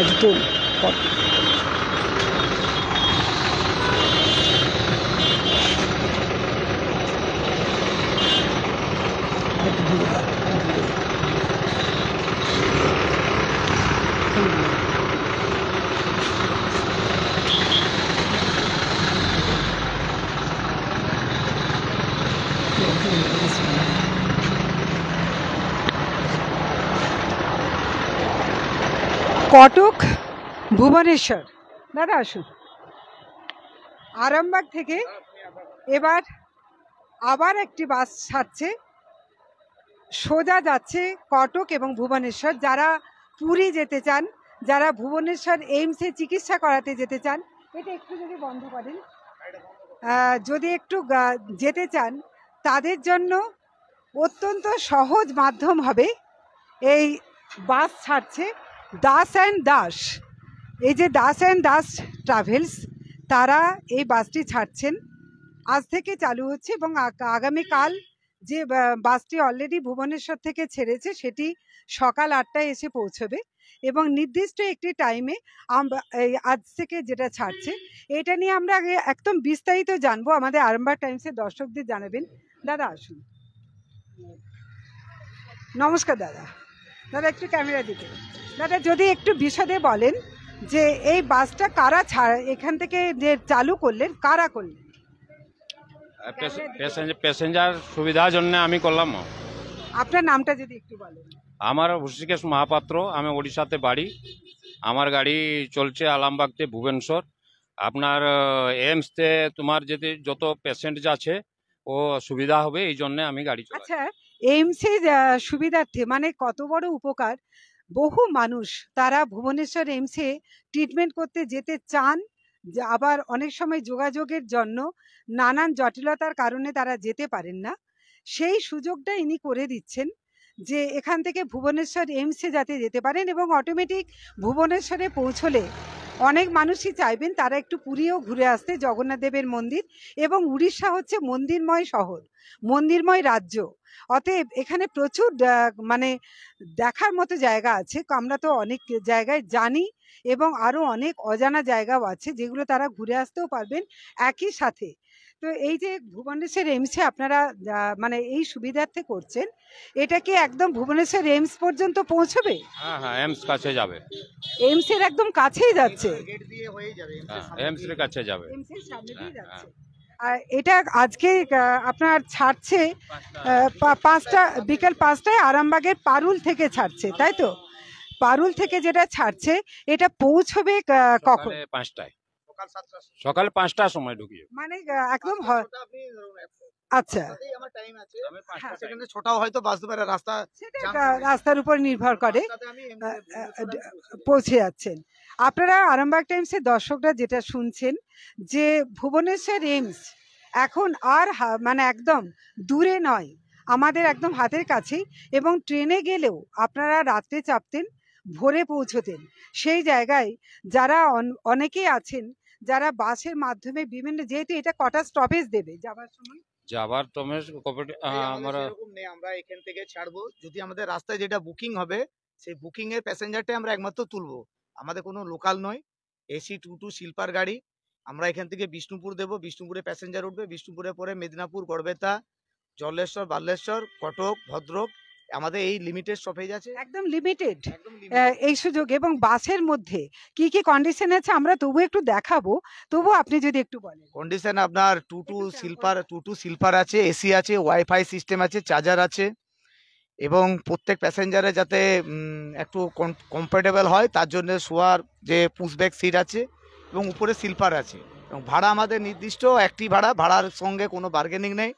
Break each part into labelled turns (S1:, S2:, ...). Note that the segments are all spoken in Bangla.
S1: একদম কটক ভুবনেশ্বর দাদা আসুন আরামবাগ থেকে এবার আবার একটি বাস ছাড়ছে সোজা যাচ্ছে কটক এবং ভুবনেশ্বর যারা পুরী যেতে চান যারা ভুবনেশ্বর এইমসে চিকিৎসা করাতে যেতে চান এটা একটু যদি বন্ধ করেন যদি একটু যেতে চান তাদের জন্য অত্যন্ত সহজ মাধ্যম হবে এই বাস ছাড়ছে দাস অ্যান্ড দাস এই যে দাস অ্যান্ড দাস ট্রাভেলস তারা এই বাসটি ছাড়ছেন আজ থেকে চালু হচ্ছে এবং আগামীকাল যে বাসটি অলরেডি ভুবনেশ্বর থেকে ছেড়েছে সেটি সকাল আটটায় এসে পৌঁছবে এবং নির্দিষ্ট একটি টাইমে আজ থেকে যেটা ছাড়ছে এটা নিয়ে আমরা আগে একদম বিস্তারিত জানবো আমাদের আরম্বার টাইমসের দর্শকদের জানাবেন দাদা আসুন নমস্কার দাদা দাদা একটু ক্যামেরা দিকে দাদা যদি একটু বিশদে বলেন যে এই বাসটা কারা ছাড় এখান থেকে যে চালু করলেন কারা করলেন প্যাসেঞ্জার সুবিধার জন্য আমি করলাম আপনার নামটা যদি একটু বলেন আমার ঋষিকেশ মহাপাত্র আমি ওড়িশাতে বাড়ি আমার গাড়ি চলছে আলামবাগতে ভুবনেশ্বর আপনার এমসতে তোমার যদি যত পেশেন্ট যাচ্ছে ও সুবিধা হবে এই জন্য আমি গাড়ি আচ্ছা এইমসে সুবিধার্থে মানে কত বড় উপকার বহু মানুষ তারা ভুবনেশ্বর এইমসে ট্রিটমেন্ট করতে যেতে চান আবার অনেক সময় যোগাযোগের জন্য নানান জটিলতার কারণে তারা যেতে পারেন না সেই সুযোগটা ইনি করে দিচ্ছেন যে এখান থেকে ভুবনেশ্বর এইমসে যাতে যেতে পারেন এবং অটোমেটিক ভুবনেশ্বরে পৌঁছলে অনেক মানুষই চাইবেন তারা একটু পুরীও ঘুরে আসতে জগন্নাথ দেবের মন্দির এবং উড়িষ্যা হচ্ছে মন্দিরময় শহর মন্দিরময় রাজ্য অতএব এখানে প্রচুর মানে দেখার মতো জায়গা আছে আমরা তো অনেক জায়গায় জানি এবং আরও অনেক অজানা জায়গাও আছে যেগুলো তারা ঘুরে আসতেও পারবেন একই সাথে তো এই যে ভুবনেশ্বর এইমসে আপনারা মানে এই সুবিধার্থে করছেন এটা কি একদম ভুবনেশ্বর এইমস পর্যন্ত পৌঁছবে হ্যাঁ হ্যাঁ এইমস কাছে যাবে এইমসের একদম কাছেই যাচ্ছে এর হ্যাঁ, কাছে যাবে সামনে হ্যাঁ, দিয়ে হ্যাঁ। যাচ্ছে আর এটা আজকে আপনার ছাড়ছে পাঁচটা বিকেল পাঁচটায় আরামবাগের পারুল থেকে ছাড়ছে তাই তো পারুল থেকে যেটা ছাড়ছে এটা পৌঁছবে কখন পাঁচটায় সকাল সকাল পাঁচটার সময় ঢুকিয়ে মানে একদম আচ্ছা
S2: হ্যাঁ। ছোটাও হয়তো
S1: রাস্তার উপর নির্ভর করে পৌঁছে যাচ্ছেন আপনারা টাইমসের দর্শকরা যেটা শুনছেন যে ভুবনেশ্বর এইমস এখন আর মানে একদম দূরে নয় আমাদের একদম হাতের কাছেই এবং ট্রেনে গেলেও আপনারা রাত্রে চাপতেন ভোরে পৌঁছতেন সেই জায়গায় যারা অনেকেই আছেন যারা বাসের মাধ্যমে বিভিন্ন যেহেতু এটা কটা স্টপেজ দেবে যাবার সময় যাবার হ্যাঁ,
S2: আমরা এখান থেকে ছাড়বো যদি আমাদের রাস্তায় যেটা বুকিং হবে সেই বুকিং এর প্যাসেঞ্জারটাই আমরা একমাত্র তুলবো আমাদের কোনো লোকাল নয় এসি টু টু শিল্পার গাড়ি আমরা এখান থেকে বিষ্ণুপুর দেবো বিষ্ণুপুরে প্যাসেঞ্জার উঠবে বিষ্ণুপুরে পরে মেদিনীপুর গড়বেতা জলেশ্বর বালেশ্বর কটক ভদ্রক আমাদের এই লিমিটেড স্টপেজ আছে একদম লিমিটেড
S1: এই সুযোগ এবং বাসের মধ্যে কি কি কন্ডিশন আছে আমরা তবু একটু দেখাবো তবু আপনি যদি একটু
S2: বলেন কন্ডিশন আপনার two two sleeper two two sleeper আছে এসি আছে ওয়াইফাই সিস্টেম আছে চার্জার আছে এবং প্রত্যেক প্যাসেঞ্জারে যাতে একটু কমফোর্টেবল হয় তার জন্য শোয়ার যে পুশব্যাক সিট আছে এবং উপরে সিলপার আছে এবং ভাড়া আমাদের নির্দিষ্ট একটি ভাড়া ভাড়ার সঙ্গে কোনো বার্গেনিং নেই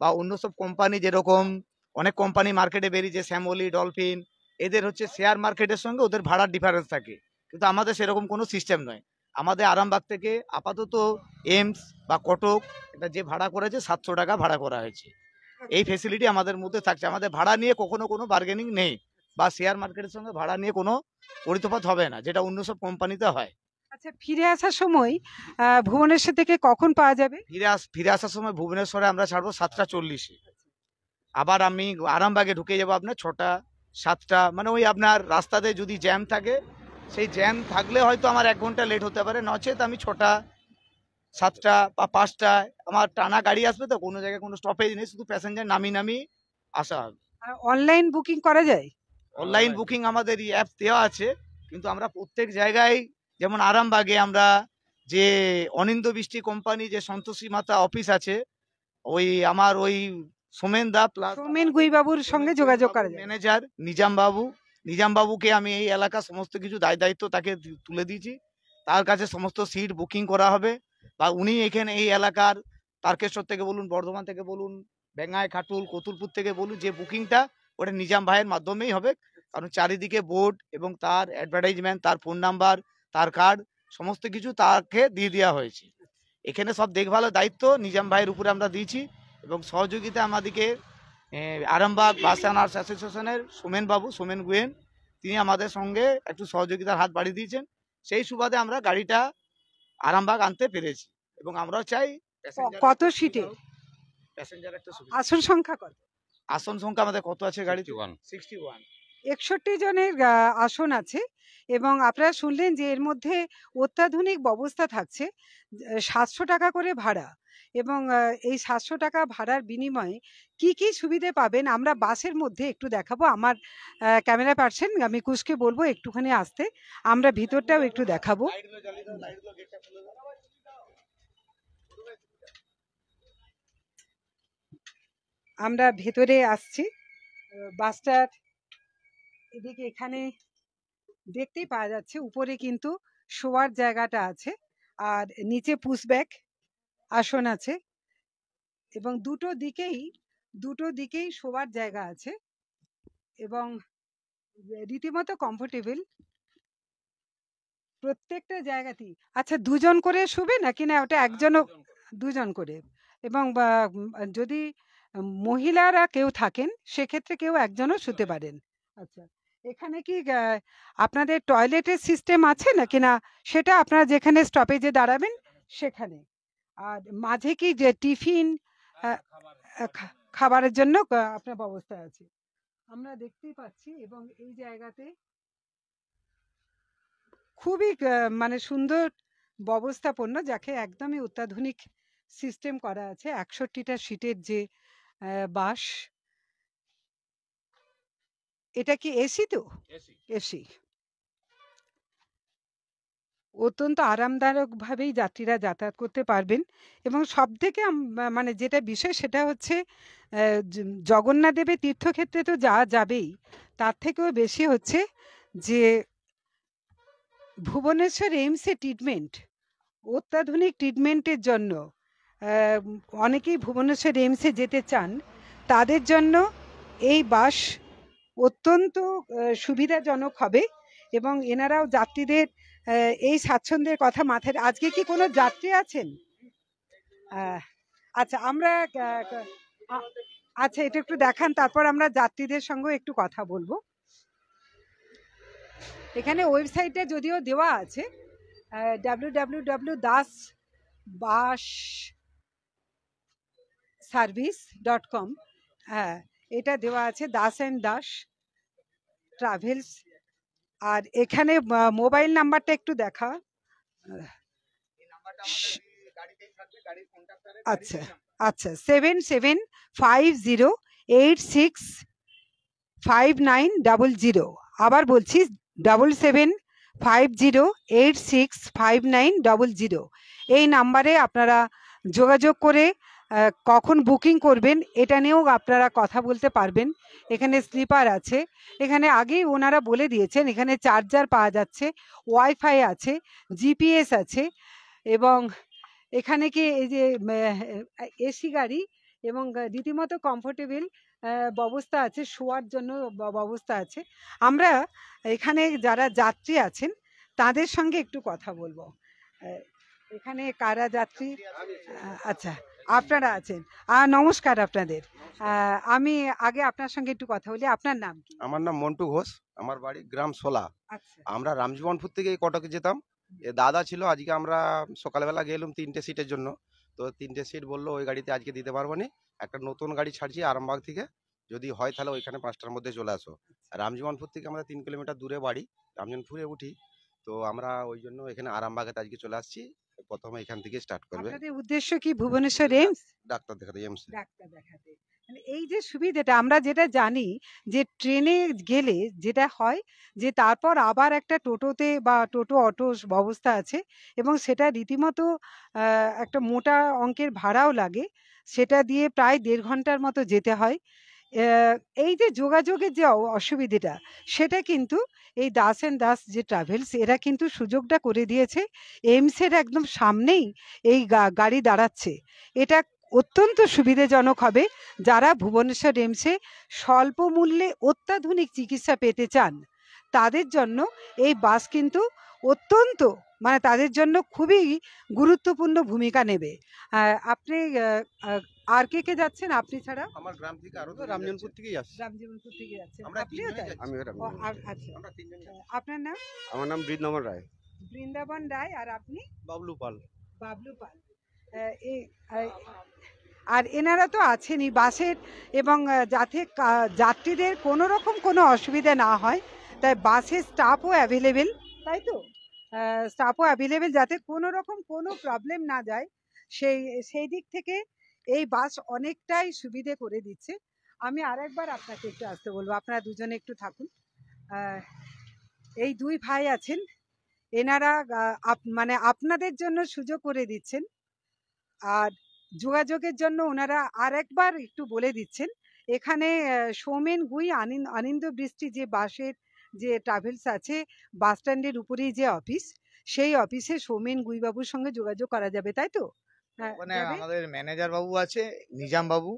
S2: বা অন্য সব কোম্পানি যেরকম অনেক কোম্পানি মার্কেটে বেরিয়েছে শ্যামলি ডলফিন এদের হচ্ছে শেয়ার মার্কেটের সঙ্গে ওদের ভাড়ার ডিফারেন্স থাকে কিন্তু আমাদের সেরকম কোনো সিস্টেম নয় আমাদের আরামবাগ থেকে আপাতত এমস বা কটক এটা যে ভাড়া করেছে সাতশো টাকা ভাড়া করা হয়েছে এই ফেসিলিটি আমাদের মধ্যে থাকছে আমাদের ভাড়া নিয়ে কখনো কোনো বার্গেনিং নেই বা শেয়ার মার্কেটের সঙ্গে ভাড়া নিয়ে কোনো পরিতপাত হবে না যেটা অন্য সব কোম্পানিতে হয়
S1: আচ্ছা ফিরে আসার সময় ভুবনেশ্বর থেকে কখন পাওয়া যাবে
S2: ফিরে আস ফিরে আসার সময় ভুবনেশ্বরে আমরা ছাড়বো সাতটা চল্লিশে আবার আমি আরামবাগে ঢুকে যাবো আপনার ছটা সাতটা মানে ওই আপনার রাস্তাতে যদি জ্যাম থাকে সেই জ্যাম থাকলে হয়তো আমার এক ঘন্টা লেট হতে পারে নচেত আমি ছটা সাতটা বা পাঁচটা আমার টানা গাড়ি আসবে তো কোনো জায়গায় কোনো স্টপেজ নেই শুধু প্যাসেঞ্জার নামি নামি আসা হবে অনলাইন বুকিং করা যায় অনলাইন বুকিং আমাদের এই অ্যাপ দেওয়া আছে কিন্তু আমরা প্রত্যেক জায়গায় যেমন আরামবাগে আমরা যে অনিন্দ বৃষ্টি কোম্পানি যে সন্তোষী মাতা অফিস আছে ওই আমার ওই সোমেন দা প্লাস সোমেন গুইবাবুর সঙ্গে যোগাযোগ করা যায় ম্যানেজার নিজাম বাবু নিজাম বাবুকে আমি এই এলাকা সমস্ত কিছু দায় দায়িত্ব তাকে তুলে দিয়েছি তার কাছে সমস্ত সিট বুকিং করা হবে বা উনি এখানে এই এলাকার তারকেশ্বর থেকে বলুন বর্ধমান থেকে বলুন বেঙ্গায় খাটুল কতুলপুর থেকে বলুন যে বুকিংটা ওটা নিজাম ভাইয়ের মাধ্যমেই হবে কারণ চারিদিকে বোর্ড এবং তার অ্যাডভার্টাইজমেন্ট তার ফোন নাম্বার তার কার্ড সমস্ত কিছু তাকে দিয়ে দেওয়া হয়েছে এখানে সব দেখভালের দায়িত্ব নিজাম ভাইয়ের উপরে আমরা দিয়েছি এবং সহযোগিতা আমাদেরকে আরামবাগ বাস আনার্স অ্যাসোসিয়েশনের সোমেন বাবু সোমেন গোয়েন তিনি আমাদের সঙ্গে একটু সহযোগিতার হাত বাড়িয়ে দিয়েছেন সেই সুবাদে আমরা গাড়িটা আরামবাগ আনতে পেরেছি
S1: এবং আমরাও চাই
S2: কত সিটে আসন সংখ্যা কত
S1: আসন সংখ্যা আমাদের কত আছে গাড়ি সিক্সটি ওয়ান একষট্টি জনের আসন আছে এবং আপনারা শুনলেন যে এর মধ্যে অত্যাধুনিক ব্যবস্থা থাকছে সাতশো টাকা করে ভাড়া এবং এই সাতশো টাকা ভাড়ার বিনিময়ে কি কি সুবিধে পাবেন আমরা বাসের মধ্যে একটু দেখাবো আমার ক্যামেরা পার্সন আমি কুশকে বলবো একটুখানি আসতে আমরা ভিতরটাও একটু দেখাবো আমরা ভেতরে আসছি বাসটার এদিকে এখানে দেখতেই পাওয়া যাচ্ছে উপরে কিন্তু শোয়ার জায়গাটা আছে আর নিচে পুশব্যাক আসন আছে এবং দুটো দিকেই দুটো দিকেই শোবার জায়গা আছে এবং রীতিমতো কমফোর্টেবল প্রত্যেকটা জায়গাতেই আচ্ছা দুজন করে শুবে নাকি না ওটা একজনও দুজন করে এবং যদি মহিলারা কেউ থাকেন সেক্ষেত্রে কেউ একজনও শুতে পারেন আচ্ছা এখানে কি আপনাদের টয়লেটের সিস্টেম আছে নাকি না সেটা আপনারা যেখানে স্টপেজে দাঁড়াবেন সেখানে আর মাঝে কি যে টিফিন হ্যাঁ, হ্যাঁ, খাবারের জন্য আপনার ব্যবস্থা আছে আমরা দেখতেই পাচ্ছি এবং এই জায়গাতে খুবই মানে সুন্দর ব্যবস্থাপন্ন যাকে একদমই অত্যাধুনিক সিস্টেম করা আছে একষট্টিটা সিটের যে বাস এটা কি এসি তো এসি অত্যন্ত আরামদায়কভাবেই যাত্রীরা যাতায়াত করতে পারবেন এবং সব থেকে মানে যেটা বিষয় সেটা হচ্ছে জগন্নাথ দেবের তীর্থক্ষেত্রে তো যাওয়া যাবেই তার থেকেও বেশি হচ্ছে যে ভুবনেশ্বর এইমসে ট্রিটমেন্ট অত্যাধুনিক ট্রিটমেন্টের জন্য অনেকেই ভুবনেশ্বর এইমসে যেতে চান তাদের জন্য এই বাস অত্যন্ত সুবিধাজনক হবে এবং এনারাও যাত্রীদের এই স্বাচ্ছন্দ্যের কথা মাথায় আজকে কি কোনো যাত্রী আছেন আচ্ছা আমরা আচ্ছা এটা একটু দেখান তারপর আমরা যাত্রীদের সঙ্গে একটু কথা বলবো এখানে ওয়েবসাইটে যদিও দেওয়া আছে W W W Das bus service dot com হ্যাঁ এটা দেওয়া আছে দাস অ্যান্ড দাস ট্রাভেলস আর এখানে মোবাইল নাম্বারটা একটু দেখা আচ্ছা আচ্ছা seven seven five zero eight six five nine double zero আবার বলছি double seven five zero eight six five nine double zero এই নাম্বারে আপনারা যোগাযোগ করে কখন বুকিং করবেন এটা নিয়েও আপনারা কথা বলতে পারবেন এখানে স্লিপার আছে এখানে আগেই ওনারা বলে দিয়েছেন এখানে চার্জার পাওয়া যাচ্ছে ওয়াইফাই আছে জিপিএস আছে এবং এখানে কি এই যে এসি গাড়ি এবং রীতিমতো কমফোর্টেবল ব্যবস্থা আছে শোয়ার জন্য ব্যবস্থা আছে আমরা এখানে যারা যাত্রী আছেন তাদের সঙ্গে একটু কথা বলবো এখানে কারা যাত্রী আচ্ছা আপনারা আছেন আর নমস্কার আপনাদের আমি আগে আপনার সঙ্গে একটু কথা বলি আপনার নাম কি আমার নাম মন্টু ঘোষ আমার বাড়ি গ্রাম সোলা আচ্ছা।
S2: আমরা রামজীবনপুর থেকে কটকে যেতাম দাদা ছিল আজকে আমরা সকালবেলা গেলাম তিনটে সিটের জন্য তো তিনটে সিট বললো ওই গাড়িতে আজকে দিতে পারবো না একটা নতুন গাড়ি ছাড়ছি আরামবাগ থেকে যদি হয় তাহলে ওইখানে পাঁচটার মধ্যে চলে আসো আচ্ছা। রামজীবনপুর থেকে আমরা তিন কিলোমিটার দূরে বাড়ি রামজীবনপুরে উঠি তো আমরা ওই জন্য এখানে আরামবাগে আজকে চলে আসছি প্রথমে এখান থেকে স্টার্ট
S1: করবে আপনাদের উদ্দেশ্য কি ভুবনেশ্বর এমস ডাক্তার দেখাতে এমস ডাক্তার দেখাতে মানে এই যে সুবিধাটা আমরা যেটা জানি যে ট্রেনে গেলে যেটা হয় যে তারপর আবার একটা টোটোতে বা টোটো অটো ব্যবস্থা আছে এবং সেটা রীতিমতো একটা মোটা অঙ্কের ভাড়াও লাগে সেটা দিয়ে প্রায় দেড় ঘন্টার মতো যেতে হয় এই যে যোগাযোগের যে অসুবিধেটা সেটা কিন্তু এই দাস অ্যান্ড দাস যে ট্রাভেলস এরা কিন্তু সুযোগটা করে দিয়েছে এইমসের একদম সামনেই এই গাড়ি দাঁড়াচ্ছে এটা অত্যন্ত সুবিধাজনক হবে যারা ভুবনেশ্বর এমসে স্বল্প মূল্যে অত্যাধুনিক চিকিৎসা পেতে চান তাদের জন্য এই বাস কিন্তু অত্যন্ত মানে তাদের জন্য খুবই গুরুত্বপূর্ণ ভূমিকা নেবে আপনি আর কে কে যাচ্ছেন আপনি ছাড়া আমার গ্রাম থেকে আরো রামজনপুর থেকেই আসছে রামজনপুর থেকে যাচ্ছেন আপনিও তাই আমি আচ্ছা আপনার নাম আমার নাম বৃন্দাবন রায় বৃন্দাবন রায় আর আপনি বাবলু পাল বাবলু পাল আর এনারা তো আছেনই বাসের এবং যাতে যাত্রীদের কোনো রকম কোনো অসুবিধা না হয় তাই বাসের স্টাফও অ্যাভেলেবেল তাই তো স্টাফও অ্যাভেলেবেল যাতে কোনো রকম কোনো প্রবলেম না যায় সেই সেই দিক থেকে এই বাস অনেকটাই সুবিধে করে দিচ্ছে আমি আরেকবার আপনাকে একটু আসতে বলবো আপনারা দুজনে একটু থাকুন এই দুই ভাই আছেন এনারা মানে আপনাদের জন্য সুযোগ করে দিচ্ছেন আর যোগাযোগের জন্য ওনারা আর একবার একটু বলে দিচ্ছেন এখানে সৌমেন গুই আনিন্দ বৃষ্টি যে বাসের যে ট্রাভেলস আছে বাস স্ট্যান্ডের উপরেই যে অফিস সেই অফিসে সৌমেন গুইবাবুর সঙ্গে যোগাযোগ করা যাবে তাই তো হ্যাঁ, মানে আমাদের
S2: ম্যানেজার বাবু আছে নিজাম বাবু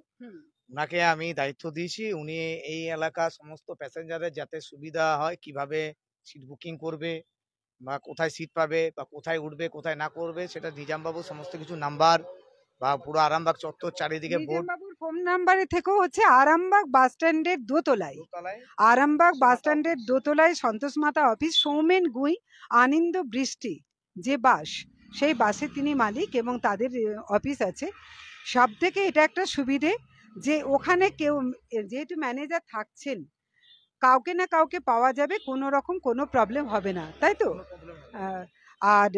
S2: ওনাকে আমি দায়িত্ব দিয়েছি উনি এই এলাকার সমস্ত প্যাসেঞ্জারের যাতে সুবিধা হয় কিভাবে সিট বুকিং করবে বা কোথায় সিট পাবে বা কোথায় উঠবে কোথায় না করবে সেটা নিজামবাবু সমস্ত কিছু নাম্বার বা পুরো আরামবাগ চত্বর চারিদিকে বোর্ড
S1: ফোন নাম্বারে থেকেও হচ্ছে আরামবাগ বাস স্ট্যান্ডের দোতলায় আরামবাগ বাস স্ট্যান্ডের দোতলায় সন্তোষ মাতা অফিস সৌমেন গুই আনন্দ বৃষ্টি যে বাস সেই বাসে তিনি মালিক এবং তাদের অফিস আছে সব থেকে এটা একটা সুবিধে যে ওখানে কেউ যেহেতু ম্যানেজার থাকছেন কাউকে না কাউকে পাওয়া যাবে কোনো রকম কোনো প্রবলেম হবে না তাই তো আর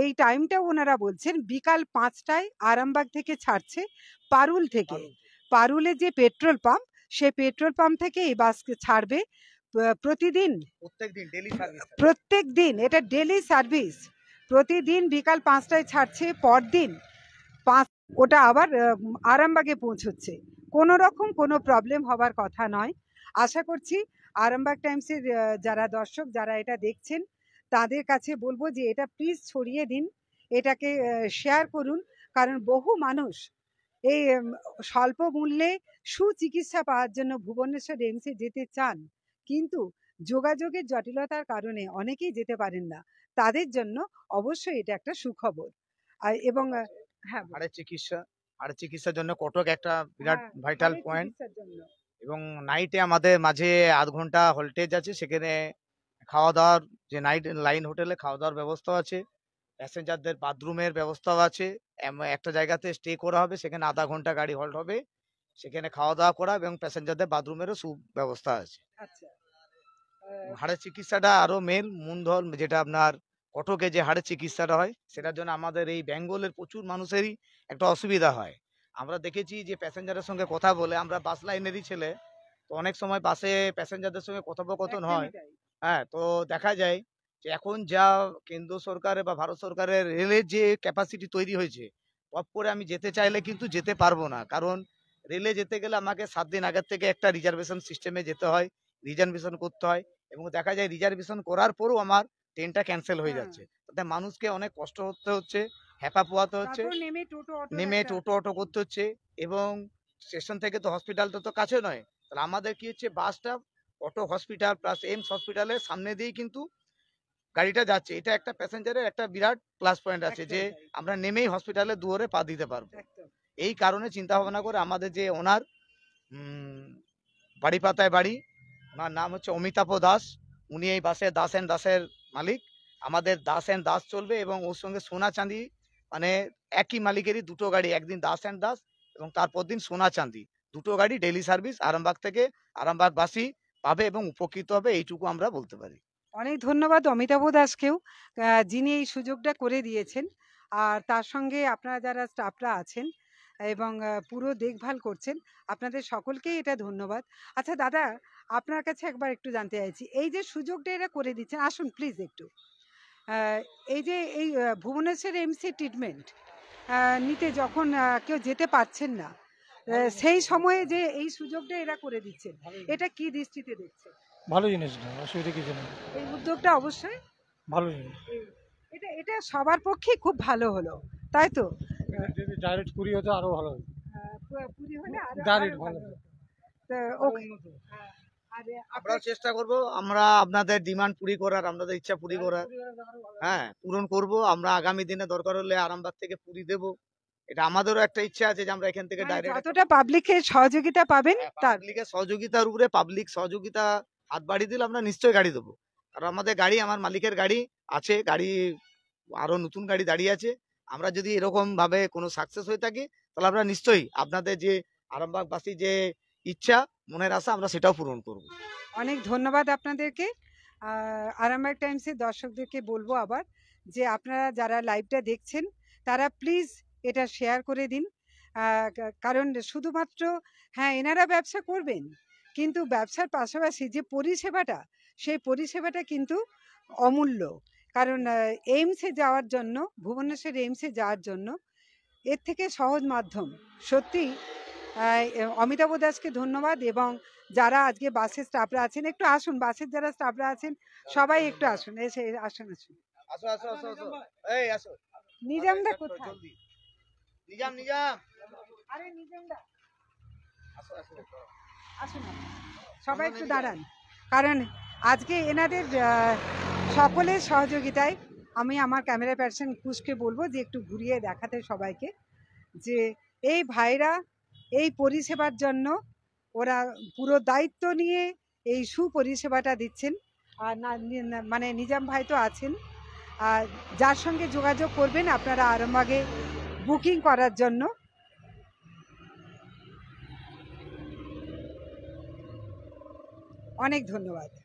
S1: এই টাইমটা ওনারা বলছেন বিকাল পাঁচটায় আরামবাগ থেকে ছাড়ছে পারুল থেকে পারুলে যে পেট্রোল পাম্প সে পেট্রোল পাম্প থেকে এই বাসকে ছাড়বে প্রতিদিন প্রত্যেক দিন এটা ডেলি সার্ভিস প্রতিদিন বিকাল পাঁচটায় ছাড়ছে পরদিন পাঁচ ওটা আবার আরামবাগে পৌঁছচ্ছে কোনো রকম কোনো প্রবলেম হবার কথা নয় আশা করছি আরামবাগ টাইমসের যারা দর্শক যারা এটা দেখছেন তাদের কাছে বলবো যে এটা প্লিজ ছড়িয়ে দিন এটাকে শেয়ার করুন কারণ বহু মানুষ এই স্বল্প মূল্যে সুচিকিৎসা পাওয়ার জন্য ভুবনেশ্বর এমসে যেতে চান কিন্তু যোগাযোগের জটিলতার কারণে অনেকেই যেতে পারেন না তাদের জন্য অবশ্যই এটা একটা সুখবর এবং হ্যাঁ
S2: হাড়ের চিকিৎসা হাড়ের চিকিৎসার জন্য কটক একটা বিরাট ভাইটাল হ্যাঁ, পয়েন্ট এবং নাইটে আমাদের মাঝে আধ ঘন্টা হোল্টেজ আছে সেখানে খাওয়া দাওয়ার যে নাইট লাইন হোটেলে খাওয়া দাওয়ার ব্যবস্থা আছে প্যাসেঞ্জারদের বাথরুমের ব্যবস্থাও আছে একটা জায়গাতে স্টে করা হবে সেখানে আধা ঘন্টা গাড়ি হল্ট হবে সেখানে খাওয়া দাওয়া করা এবং প্যাসেঞ্জারদের বাথরুমেরও সুব্যবস্থা আছে আচ্ছা। হাড়ের চিকিৎসাটা আরও মেন মূলধন যেটা আপনার কটকে যে হাড়ের চিকিৎসাটা হয় সেটার জন্য আমাদের এই বেঙ্গলের প্রচুর মানুষেরই একটা অসুবিধা হয় আমরা দেখেছি যে প্যাসেঞ্জারের সঙ্গে কথা বলে আমরা বাস লাইনেরই ছেলে তো অনেক সময় বাসে প্যাসেঞ্জারদের সঙ্গে কথোপকথন হয় হ্যাঁ তো দেখা যায় যে এখন যা কেন্দ্র সরকারে বা ভারত সরকারের রেলের যে ক্যাপাসিটি তৈরি হয়েছে টপ করে আমি যেতে চাইলে কিন্তু যেতে পারবো না কারণ রেলে যেতে গেলে আমাকে সাত দিন আগের থেকে একটা রিজার্ভেশন সিস্টেমে যেতে হয় রিজার্ভেশন করতে হয় এবং দেখা যায় রিজার্ভেশন করার পরও আমার ট্রেনটা ক্যান্সেল হয়ে হ্যাঁ। যাচ্ছে তাতে মানুষকে অনেক কষ্ট হতে হচ্ছে হ্যাপা পোয়াতে হচ্ছে নেমে টোটো অটো করতে হচ্ছে এবং স্টেশন থেকে তো হসপিটালটা তো কাছে নয় তাহলে আমাদের কি হচ্ছে বাসটা অটো হসপিটাল প্লাস এইমস হসপিটালের সামনে দিয়েই কিন্তু গাড়িটা যাচ্ছে এটা একটা প্যাসেঞ্জারের একটা বিরাট প্লাস পয়েন্ট আছে যে আমরা নেমেই হসপিটালে দুয়ারে পা দিতে পারবো এই কারণে চিন্তা ভাবনা করে আমাদের যে ওনার বাড়ি পাতায় বাড়ি ওনার নাম হচ্ছে অমিতাভ দাস উনি এই বাসে দাস অ্যান্ড দাসের মালিক আমাদের দাস অ্যান্ড দাস চলবে এবং ওর সঙ্গে সোনা চাঁদি মানে একই মালিকেরই দুটো গাড়ি একদিন দাস অ্যান্ড দাস এবং তারপর দিন সোনা চাঁদি দুটো গাড়ি ডেলি সার্ভিস আরামবাগ থেকে আরামবাগবাসী পাবে এবং উপকৃত হবে এইটুকু আমরা বলতে পারি
S1: অনেক ধন্যবাদ অমিতাভ দাসকেও যিনি এই সুযোগটা করে দিয়েছেন আর তার সঙ্গে আপনারা যারা স্টাফরা আছেন এবং পুরো দেখভাল করছেন আপনাদের সকলকেই এটা ধন্যবাদ আচ্ছা দাদা আপনার কাছে একবার একটু জানতে চাইছি এই যে সুযোগটা এরা করে দিচ্ছেন আসুন প্লিজ একটু এই যে এই ভুবনেশ্বর এমসি ট্রিটমেন্ট নিতে যখন কেউ যেতে পারছেন না সেই সময়ে যে এই সুযোগটা এরা করে দিচ্ছে এটা কি দৃষ্টিতে দেখছে
S2: ভালো জিনিস না অসুবিধা কিছু নেই
S1: এই উদ্যোগটা অবশ্যই ভালো জিনিস এটা এটা সবার পক্ষে খুব ভালো হলো তাই তো যদি ডাইরেক্ট পুরি হতো আরো ভালো হতো হ্যাঁ, পুরি হলে আরো ডাইরেক্ট ভালো হতো
S2: হ্যাঁ, আমরা চেষ্টা করব আমরা আপনাদের ডিমান্ড পুরি করার আপনাদের ইচ্ছা পুরি করার হ্যাঁ পূরণ করব আমরা আগামী দিনে দরকার হলে আরামবাগ থেকে পুরি দেব এটা আমাদেরও একটা ইচ্ছা আছে যে আমরা এখান থেকে ডাইরেক্ট মানে
S1: যতটা পাবলিকের সহযোগিতা পাবেন হ্যাঁ, তার
S2: পাবলিকের সহযোগিতার উপরে পাবলিক সহযোগিতা হাত বাড়িয়ে দিলে আমরা নিশ্চয়ই গাড়ি দেবো কারণ আমাদের গাড়ি আমার মালিকের গাড়ি আছে গাড়ি আরও নতুন গাড়ি দাঁড়িয়ে আছে আমরা যদি এরকমভাবে কোনো সাকসেস হয়ে থাকি তাহলে আমরা নিশ্চয়ই আপনাদের যে আরামবাগবাসী যে ইচ্ছা মনের আশা আমরা সেটাও পূরণ করব
S1: অনেক ধন্যবাদ আপনাদেরকে আরামবাগ টাইমসের দর্শকদেরকে বলবো আবার যে আপনারা যারা লাইভটা দেখছেন তারা প্লিজ এটা শেয়ার করে দিন কারণ শুধুমাত্র হ্যাঁ এনারা ব্যবসা করবেন কিন্তু ব্যবসার পাশাপাশি যে পরিষেবাটা সেই পরিষেবাটা কিন্তু অমূল্য কারণ এইমসে যাওয়ার জন্য ভুবনেশ্বর এইমসে যাওয়ার জন্য এর থেকে সহজ মাধ্যম সত্যি অমিতাভ দাসকে ধন্যবাদ এবং যারা আজকে বাসের স্টাফরা আছেন একটু আসুন বাসের যারা স্টাফরা আছেন সবাই একটু আসুন এসে আসুন আসুন নিজামদা কোথায় নিজাম নিজাম আরে আসো না সবাই একটু দাঁড়ান কারণ আজকে এনাদের সকলের সহযোগিতায় আমি আমার ক্যামেরা পার্সন কুশকে বলবো যে একটু ঘুরিয়ে দেখাতে সবাইকে যে এই ভাইরা এই পরিষেবার জন্য ওরা পুরো দায়িত্ব নিয়ে এই সুপরিষেবাটা দিচ্ছেন আর মানে নিজাম ভাই তো আছেন আর যার সঙ্গে যোগাযোগ করবেন আপনারা আরামবাগে বুকিং করার জন্য অনেক ধন্যবাদ